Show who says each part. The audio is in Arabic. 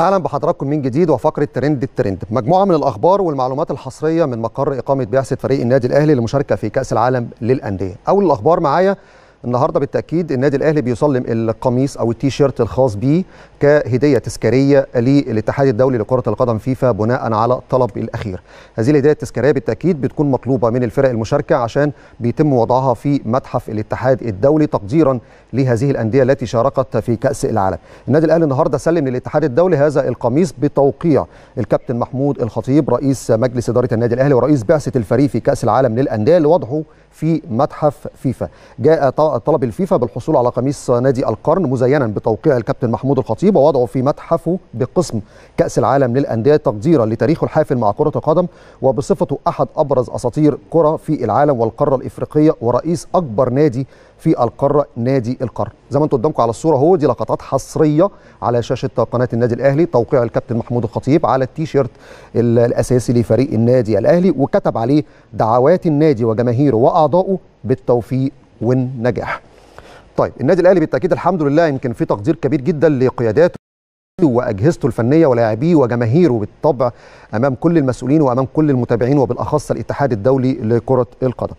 Speaker 1: اهلا بحضراتكم من جديد وفقره ترند الترند مجموعه من الاخبار والمعلومات الحصريه من مقر اقامه بعثه فريق النادي الاهلي للمشاركه في كاس العالم للانديه اول الاخبار معايا النهارده بالتاكيد النادي الاهلي بيسلم القميص او التيشيرت الخاص بيه كهديه تذكاريه للاتحاد الدولي لكره القدم فيفا بناء على الطلب الاخير. هذه الهديه التذكاريه بالتاكيد بتكون مطلوبه من الفرق المشاركه عشان بيتم وضعها في متحف الاتحاد الدولي تقديرا لهذه الانديه التي شاركت في كاس العالم. النادي الاهلي النهارده سلم للاتحاد الدولي هذا القميص بتوقيع الكابتن محمود الخطيب رئيس مجلس اداره النادي الاهلي ورئيس بعثه الفريق في كاس العالم للانديه لوضعه في متحف فيفا. جاء طلب الفيفا بالحصول على قميص نادي القرن مزينا بتوقيع الكابتن محمود الخطيب ووضعه في متحفه بقسم كأس العالم للأندية تقديرا لتاريخه الحافل مع كرة القدم وبصفته أحد أبرز أساطير كرة في العالم والقارة الإفريقية ورئيس أكبر نادي في القارة نادي القرن زي ما انتم قدامكم على الصورة هو دي لقطات حصرية على شاشة قناة النادي الأهلي توقيع الكابتن محمود الخطيب على التيشيرت الأساسي لفريق النادي الأهلي وكتب عليه دعوات النادي وجماهيره وأعضائه بالتوفيق والنجاح طيب النادي الاهلي بالتاكيد الحمد لله يمكن في تقدير كبير جدا لقياداته واجهزته الفنيه ولاعبيه وجماهيره بالطبع امام كل المسؤولين وامام كل المتابعين وبالاخص الاتحاد الدولي لكره القدم